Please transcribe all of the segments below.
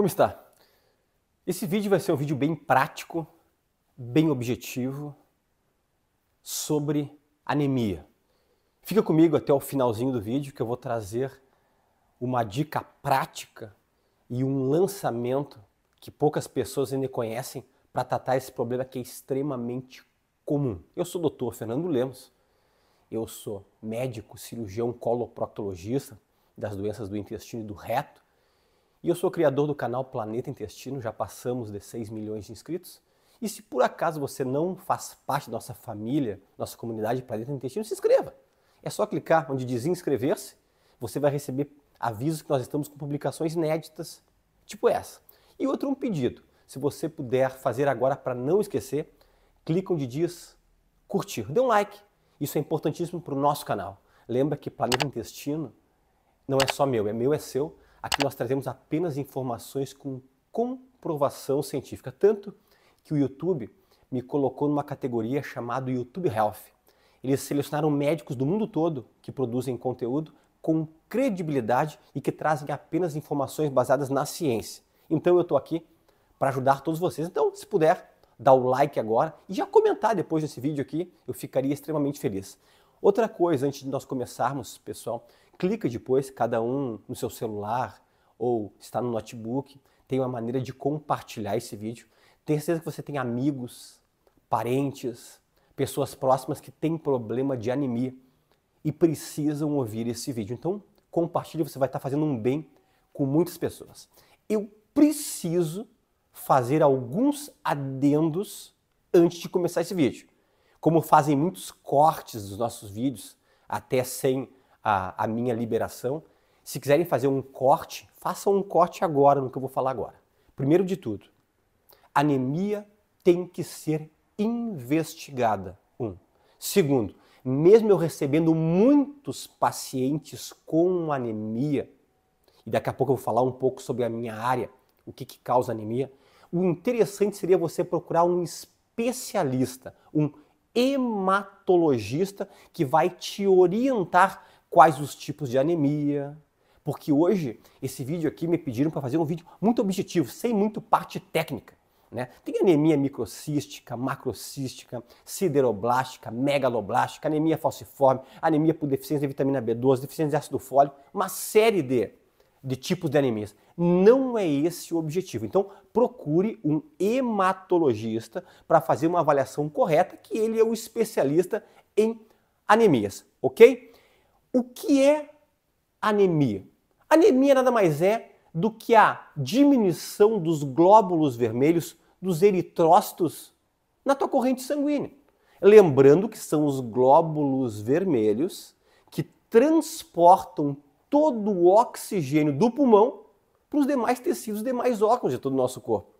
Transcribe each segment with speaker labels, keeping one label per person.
Speaker 1: Como está? Esse vídeo vai ser um vídeo bem prático, bem objetivo sobre anemia. Fica comigo até o finalzinho do vídeo que eu vou trazer uma dica prática e um lançamento que poucas pessoas ainda conhecem para tratar esse problema que é extremamente comum. Eu sou o doutor Fernando Lemos, eu sou médico, cirurgião coloproctologista das doenças do intestino e do reto e eu sou criador do canal Planeta Intestino, já passamos de 6 milhões de inscritos. E se por acaso você não faz parte da nossa família, nossa comunidade Planeta Intestino, se inscreva. É só clicar onde diz inscrever-se, você vai receber avisos que nós estamos com publicações inéditas, tipo essa. E outro um pedido. Se você puder fazer agora para não esquecer, clica onde diz curtir, dê um like. Isso é importantíssimo para o nosso canal. Lembra que Planeta Intestino não é só meu, é meu, é seu. Aqui nós trazemos apenas informações com comprovação científica, tanto que o YouTube me colocou numa categoria chamada YouTube Health. Eles selecionaram médicos do mundo todo que produzem conteúdo com credibilidade e que trazem apenas informações baseadas na ciência. Então eu estou aqui para ajudar todos vocês. Então, se puder, dá o like agora e já comentar depois desse vídeo aqui, eu ficaria extremamente feliz. Outra coisa, antes de nós começarmos, pessoal, clica depois, cada um no seu celular ou está no notebook, tem uma maneira de compartilhar esse vídeo. Tenho certeza que você tem amigos, parentes, pessoas próximas que têm problema de anemia e precisam ouvir esse vídeo. Então, compartilhe, você vai estar fazendo um bem com muitas pessoas. Eu preciso fazer alguns adendos antes de começar esse vídeo. Como fazem muitos cortes dos nossos vídeos, até sem a, a minha liberação. Se quiserem fazer um corte, façam um corte agora no que eu vou falar agora. Primeiro de tudo, anemia tem que ser investigada. Um. Segundo, mesmo eu recebendo muitos pacientes com anemia, e daqui a pouco eu vou falar um pouco sobre a minha área, o que, que causa anemia, o interessante seria você procurar um especialista, um hematologista que vai te orientar quais os tipos de anemia. Porque hoje, esse vídeo aqui me pediram para fazer um vídeo muito objetivo, sem muito parte técnica. Né? Tem anemia microcística, macrocística, sideroblástica, megaloblástica, anemia falciforme, anemia por deficiência de vitamina B12, deficiência de ácido fólico, uma série de, de tipos de anemias. Não é esse o objetivo. Então, procure um hematologista para fazer uma avaliação correta, que ele é o especialista em anemias, ok? O que é anemia? Anemia nada mais é do que a diminuição dos glóbulos vermelhos, dos eritrócitos, na tua corrente sanguínea. Lembrando que são os glóbulos vermelhos que transportam todo o oxigênio do pulmão para os demais tecidos, demais órgãos de todo o nosso corpo.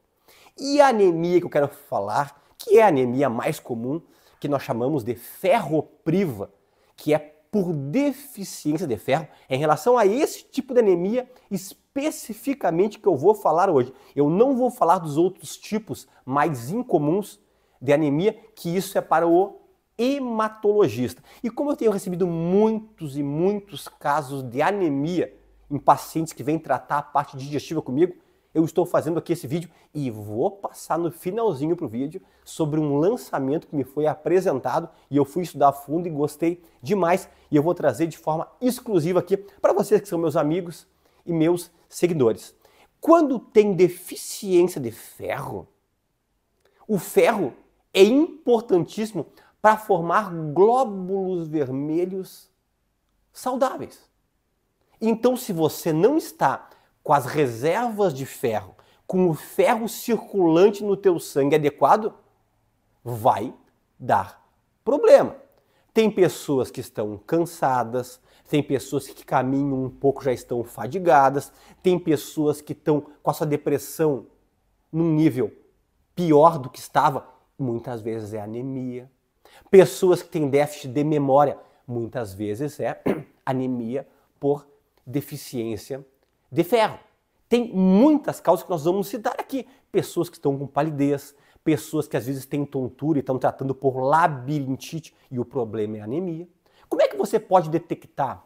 Speaker 1: E a anemia que eu quero falar, que é a anemia mais comum, que nós chamamos de ferropriva, que é por deficiência de ferro é em relação a esse tipo de anemia especificamente que eu vou falar hoje. Eu não vou falar dos outros tipos mais incomuns de anemia, que isso é para o hematologista. E como eu tenho recebido muitos e muitos casos de anemia em pacientes que vêm tratar a parte digestiva comigo, eu estou fazendo aqui esse vídeo e vou passar no finalzinho para o vídeo sobre um lançamento que me foi apresentado e eu fui estudar a fundo e gostei demais e eu vou trazer de forma exclusiva aqui para vocês que são meus amigos e meus seguidores. Quando tem deficiência de ferro, o ferro é importantíssimo para formar glóbulos vermelhos saudáveis. Então, se você não está com as reservas de ferro, com o ferro circulante no teu sangue adequado, vai dar problema. Tem pessoas que estão cansadas, tem pessoas que caminham um pouco já estão fadigadas, tem pessoas que estão com a sua depressão num nível pior do que estava, muitas vezes é anemia. Pessoas que têm déficit de memória, muitas vezes é anemia por deficiência de ferro. Tem muitas causas que nós vamos citar aqui. Pessoas que estão com palidez, pessoas que às vezes têm tontura e estão tratando por labirintite e o problema é anemia. Como é que você pode detectar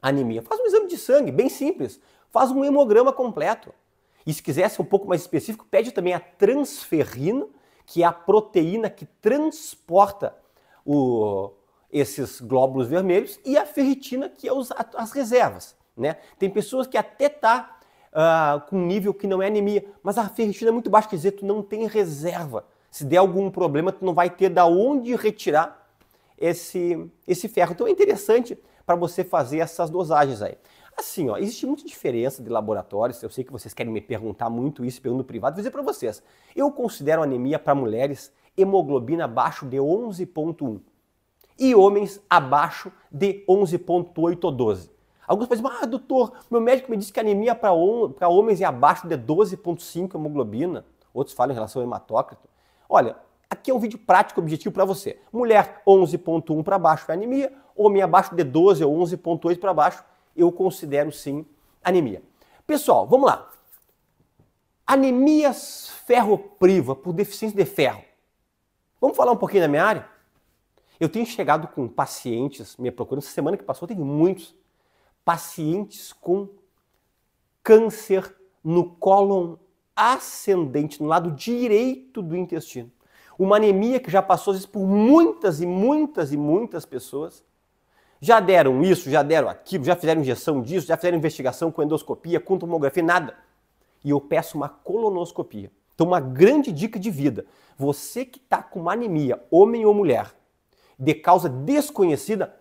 Speaker 1: anemia? Faz um exame de sangue, bem simples. Faz um hemograma completo. E se quiser ser um pouco mais específico, pede também a transferrina, que é a proteína que transporta o, esses glóbulos vermelhos, e a ferritina, que é os, as reservas né? Tem pessoas que até tá uh, com um nível que não é anemia, mas a ferritina é muito baixa, quer dizer, tu não tem reserva. Se der algum problema, tu não vai ter da onde retirar esse, esse ferro. Então é interessante para você fazer essas dosagens aí. Assim, ó, existe muita diferença de laboratórios. Eu sei que vocês querem me perguntar muito isso, pergunto privado. Vou dizer para vocês: eu considero anemia para mulheres hemoglobina abaixo de 11,1 e homens abaixo de 11,8 ou 12. Alguns falam assim, ah, doutor, meu médico me disse que anemia para homens é abaixo de 12,5 hemoglobina. Outros falam em relação ao hematócrito. Olha, aqui é um vídeo prático, objetivo para você. Mulher 11,1 para baixo é anemia, homem abaixo de 12 ou 11,8 para baixo, eu considero sim anemia. Pessoal, vamos lá. Anemias ferropriva por deficiência de ferro. Vamos falar um pouquinho da minha área? Eu tenho chegado com pacientes, me procurando, essa semana que passou, teve muitos pacientes com câncer no cólon ascendente, no lado direito do intestino. Uma anemia que já passou vezes, por muitas e muitas e muitas pessoas. Já deram isso, já deram aquilo, já fizeram injeção disso, já fizeram investigação com endoscopia, com tomografia, nada. E eu peço uma colonoscopia. Então, uma grande dica de vida. Você que está com uma anemia, homem ou mulher, de causa desconhecida,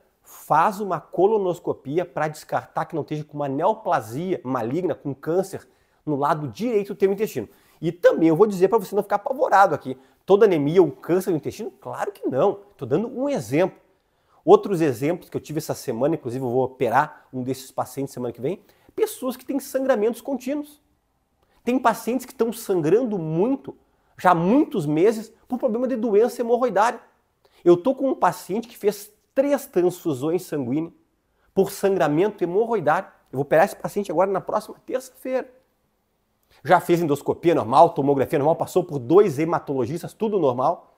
Speaker 1: faz uma colonoscopia para descartar que não esteja com uma neoplasia maligna, com câncer no lado direito do teu intestino. E também eu vou dizer para você não ficar apavorado aqui. Toda anemia, ou câncer do intestino? Claro que não. Estou dando um exemplo. Outros exemplos que eu tive essa semana, inclusive eu vou operar um desses pacientes semana que vem, pessoas que têm sangramentos contínuos. Tem pacientes que estão sangrando muito, já há muitos meses, por problema de doença hemorroidária. Eu estou com um paciente que fez três transfusões sanguíneas por sangramento hemorroidário. Eu vou operar esse paciente agora na próxima terça-feira. Já fez endoscopia normal, tomografia normal, passou por dois hematologistas, tudo normal.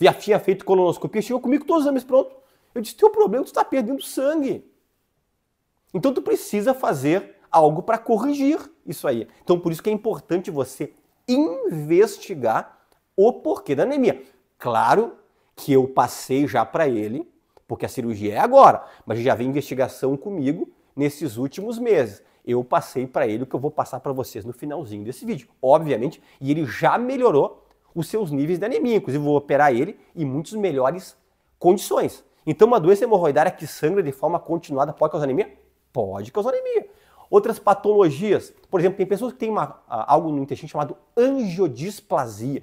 Speaker 1: Já tinha feito colonoscopia, chegou comigo todos os exames prontos. Eu disse: teu problema, é tu está perdendo sangue. Então tu precisa fazer algo para corrigir isso aí. Então por isso que é importante você investigar o porquê da anemia. Claro que eu passei já para ele porque a cirurgia é agora, mas já vem investigação comigo nesses últimos meses. Eu passei para ele o que eu vou passar para vocês no finalzinho desse vídeo, obviamente, e ele já melhorou os seus níveis de anemia, inclusive vou operar ele em muitas melhores condições. Então, uma doença hemorroidária que sangra de forma continuada pode causar anemia? Pode causar anemia. Outras patologias, por exemplo, tem pessoas que têm uma, algo no intestino chamado angiodisplasia,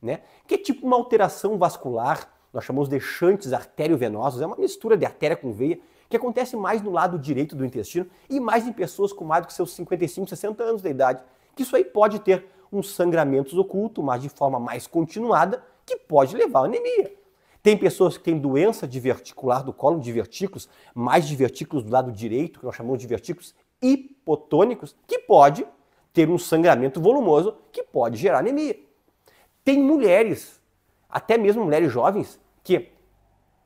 Speaker 1: né? que é tipo uma alteração vascular nós chamamos de chantes arteriovenosos, é uma mistura de artéria com veia, que acontece mais no lado direito do intestino e mais em pessoas com mais do que seus 55, 60 anos de idade, que isso aí pode ter uns sangramentos ocultos, mas de forma mais continuada, que pode levar à anemia. Tem pessoas que têm doença diverticular do colo, divertículos, mais divertículos do lado direito, que nós chamamos de divertículos hipotônicos, que pode ter um sangramento volumoso, que pode gerar anemia. Tem mulheres até mesmo mulheres jovens que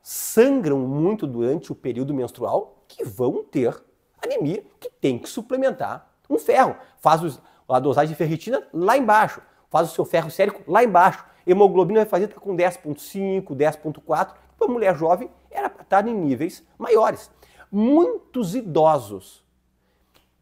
Speaker 1: sangram muito durante o período menstrual, que vão ter anemia, que tem que suplementar um ferro. Faz a dosagem de ferritina lá embaixo, faz o seu ferro sérico lá embaixo. Hemoglobina vai fazer tá com 10.5, 10.4, para mulher jovem era para estar tá em níveis maiores. Muitos idosos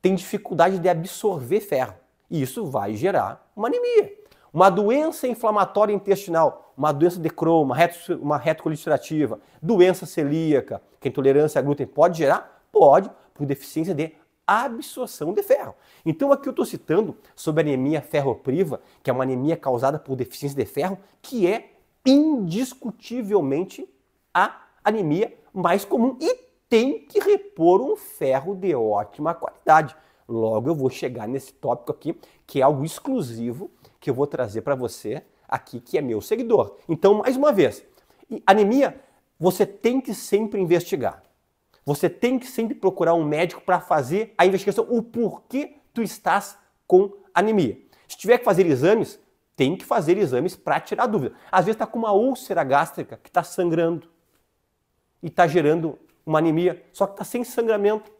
Speaker 1: têm dificuldade de absorver ferro e isso vai gerar uma anemia. Uma doença inflamatória intestinal, uma doença de Crohn, uma, reto, uma retocolite ulcerativa, doença celíaca, que a intolerância a glúten, pode gerar? Pode, por deficiência de absorção de ferro. Então aqui eu estou citando sobre anemia ferropriva, que é uma anemia causada por deficiência de ferro, que é indiscutivelmente a anemia mais comum e tem que repor um ferro de ótima qualidade. Logo, eu vou chegar nesse tópico aqui, que é algo exclusivo que eu vou trazer para você aqui, que é meu seguidor. Então, mais uma vez, anemia você tem que sempre investigar. Você tem que sempre procurar um médico para fazer a investigação, o porquê tu estás com anemia. Se tiver que fazer exames, tem que fazer exames para tirar dúvida. Às vezes está com uma úlcera gástrica que está sangrando e está gerando uma anemia, só que está sem sangramento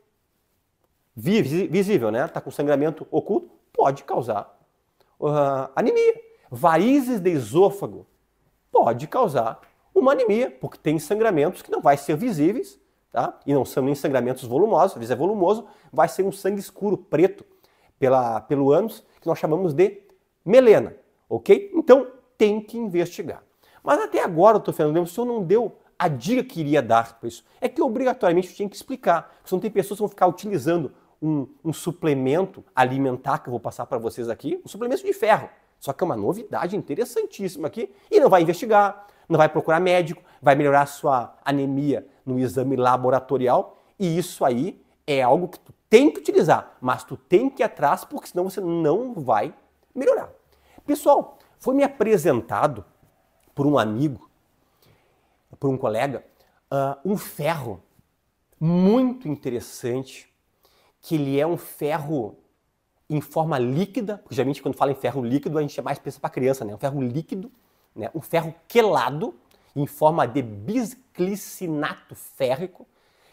Speaker 1: visível, né? Está com sangramento oculto, pode causar uh, anemia. Varizes de esôfago pode causar uma anemia, porque tem sangramentos que não vai ser visíveis, tá? E não são nem sangramentos volumosos, às vezes é volumoso, vai ser um sangue escuro, preto, pela, pelo ânus, que nós chamamos de melena, ok? Então, tem que investigar. Mas até agora, doutor Fernando Lemos, o senhor não deu a dica que iria dar para isso. É que obrigatoriamente tinha que explicar, porque não tem pessoas que vão ficar utilizando um, um suplemento alimentar que eu vou passar para vocês aqui, um suplemento de ferro. Só que é uma novidade interessantíssima aqui e não vai investigar, não vai procurar médico, vai melhorar a sua anemia no exame laboratorial e isso aí é algo que tu tem que utilizar, mas tu tem que ir atrás porque senão você não vai melhorar. Pessoal, foi me apresentado por um amigo, por um colega, uh, um ferro muito interessante que ele é um ferro em forma líquida, porque geralmente quando fala em ferro líquido a gente é mais pensa para criança, né? Um ferro líquido, né? um ferro quelado em forma de bisglicinato férrico,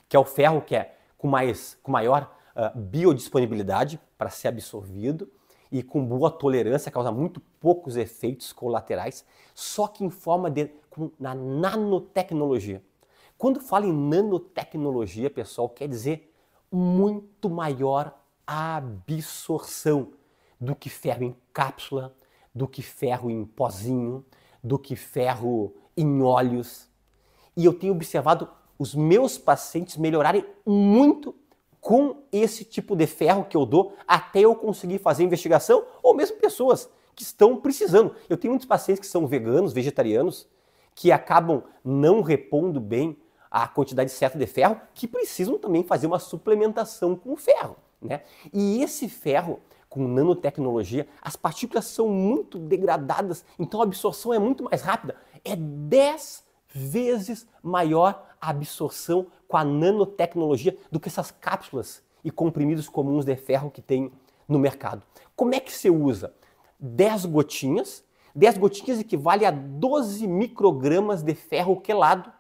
Speaker 1: que é o ferro que é com, mais, com maior uh, biodisponibilidade para ser absorvido e com boa tolerância, causa muito poucos efeitos colaterais, só que em forma de com, na nanotecnologia. Quando fala em nanotecnologia, pessoal, quer dizer muito maior a absorção do que ferro em cápsula, do que ferro em pozinho, do que ferro em óleos. E eu tenho observado os meus pacientes melhorarem muito com esse tipo de ferro que eu dou até eu conseguir fazer investigação, ou mesmo pessoas que estão precisando. Eu tenho muitos pacientes que são veganos, vegetarianos, que acabam não repondo bem a quantidade certa de ferro, que precisam também fazer uma suplementação com ferro. Né? E esse ferro, com nanotecnologia, as partículas são muito degradadas, então a absorção é muito mais rápida. É 10 vezes maior a absorção com a nanotecnologia do que essas cápsulas e comprimidos comuns de ferro que tem no mercado. Como é que se usa? 10 gotinhas. 10 gotinhas equivale a 12 microgramas de ferro quelado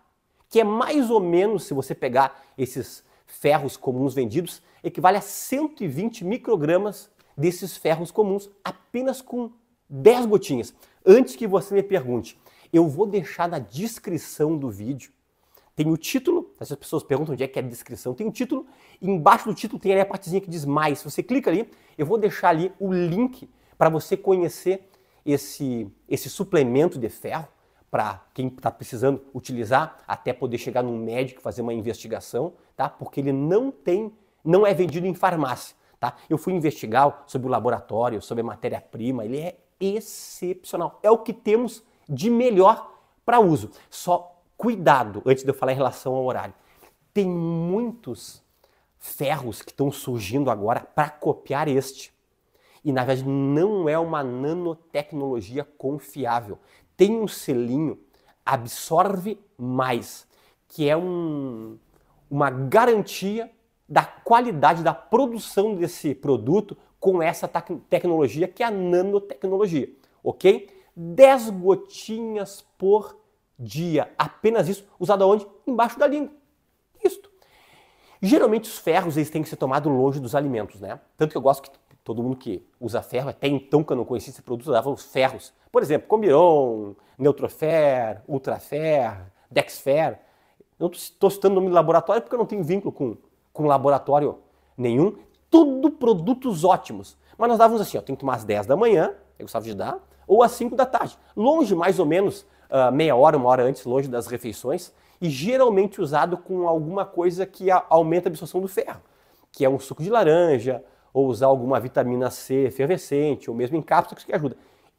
Speaker 1: que é mais ou menos, se você pegar esses ferros comuns vendidos, equivale a 120 microgramas desses ferros comuns apenas com 10 gotinhas. Antes que você me pergunte, eu vou deixar na descrição do vídeo. Tem o título, as pessoas perguntam onde é que é a descrição, tem o título, embaixo do título tem ali a partezinha que diz mais. Se você clica ali, eu vou deixar ali o link para você conhecer esse, esse suplemento de ferro para quem está precisando utilizar, até poder chegar num médico fazer uma investigação, tá? Porque ele não tem, não é vendido em farmácia, tá? Eu fui investigar sobre o laboratório, sobre a matéria-prima, ele é excepcional. É o que temos de melhor para uso. Só cuidado antes de eu falar em relação ao horário. Tem muitos ferros que estão surgindo agora para copiar este. E na verdade não é uma nanotecnologia confiável tem um selinho Absorve Mais, que é um, uma garantia da qualidade da produção desse produto com essa tecnologia que é a nanotecnologia, ok? 10 gotinhas por dia, apenas isso, usado onde Embaixo da língua. Isto. Geralmente os ferros eles têm que ser tomados longe dos alimentos, né? Tanto que eu gosto que todo mundo que usa ferro, até então que eu não conhecia esse produto, usava os ferros. Por exemplo, Combiron, Neutrofer, Ultrafer, Dexfer. Eu não estou citando o nome do laboratório porque eu não tenho vínculo com, com laboratório nenhum. Tudo produtos ótimos. Mas nós dávamos assim, ó, tem que tomar às 10 da manhã, eu gostava de dar, ou às 5 da tarde. Longe, mais ou menos, uh, meia hora, uma hora antes, longe das refeições. E geralmente usado com alguma coisa que aumenta a absorção do ferro, que é um suco de laranja, ou usar alguma vitamina C efervescente, ou mesmo em cápsulas que ajuda.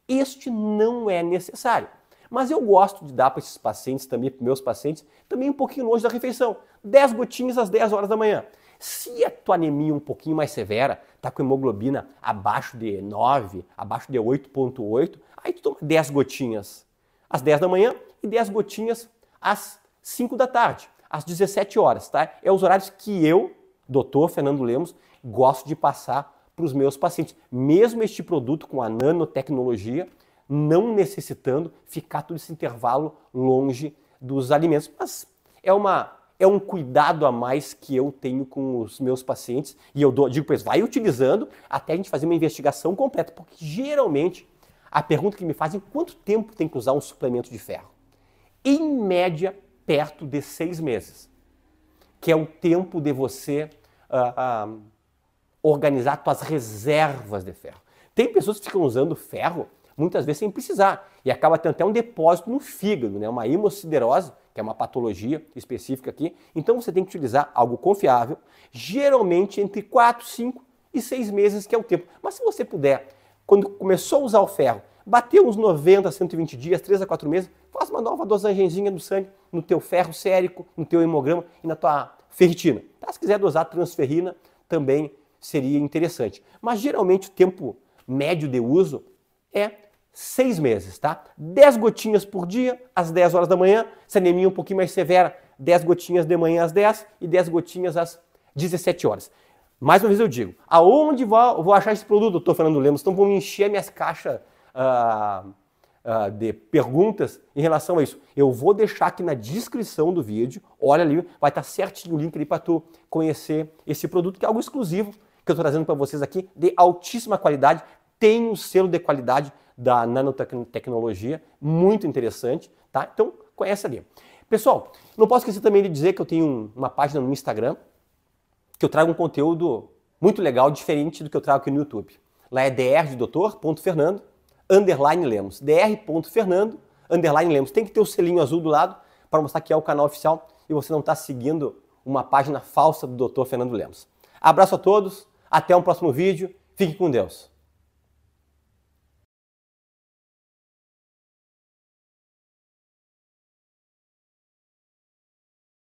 Speaker 1: Este não é necessário. Mas eu gosto de dar para esses pacientes também, para meus pacientes, também um pouquinho longe da refeição. 10 gotinhas às 10 horas da manhã. Se a tua anemia um pouquinho mais severa, tá com hemoglobina abaixo de 9, abaixo de 8.8, aí tu toma 10 gotinhas às 10 da manhã e 10 gotinhas às 5 da tarde, às 17 horas, tá? É os horários que eu, doutor Fernando Lemos, gosto de passar para os meus pacientes. Mesmo este produto com a nanotecnologia, não necessitando ficar todo esse intervalo longe dos alimentos. Mas é uma é um cuidado a mais que eu tenho com os meus pacientes e eu dou, digo para eles, vai utilizando até a gente fazer uma investigação completa, porque geralmente a pergunta que me fazem é quanto tempo tem que usar um suplemento de ferro? Em média, perto de seis meses, que é o tempo de você uh, uh, organizar tuas reservas de ferro. Tem pessoas que ficam usando ferro muitas vezes sem precisar e acaba tendo até um depósito no fígado, né? uma hemociderose, que é uma patologia específica aqui. Então você tem que utilizar algo confiável, geralmente entre 4, 5 e 6 meses, que é o tempo. Mas se você puder, quando começou a usar o ferro, bateu uns 90, 120 dias, 3 a 4 meses, faz uma nova dosagemzinha do sangue no teu ferro sérico, no teu hemograma e na tua ferritina. Tá? Se quiser dosar transferrina, também seria interessante. Mas geralmente o tempo médio de uso é seis meses, tá? Dez gotinhas por dia às 10 horas da manhã, se a anemia um pouquinho mais severa, 10 gotinhas de manhã às 10 e 10 gotinhas às 17 horas. Mais uma vez eu digo, aonde vou, vou achar esse produto, doutor Fernando Lemos? Então vão me encher minhas caixas ah, ah, de perguntas em relação a isso. Eu vou deixar aqui na descrição do vídeo, olha ali, vai estar certinho o link ali para tu conhecer esse produto, que é algo exclusivo que eu estou trazendo para vocês aqui, de altíssima qualidade, tem o um selo de qualidade da nanotecnologia, muito interessante, tá? Então, conhece ali. Pessoal, não posso esquecer também de dizer que eu tenho uma página no Instagram, que eu trago um conteúdo muito legal, diferente do que eu trago aqui no YouTube. Lá é dr underline Lemos. dr.fernando, underline Lemos. Tem que ter o selinho azul do lado para mostrar que é o canal oficial e você não está seguindo uma página falsa do doutor Fernando Lemos. Abraço a todos, até um próximo vídeo. Fique com Deus.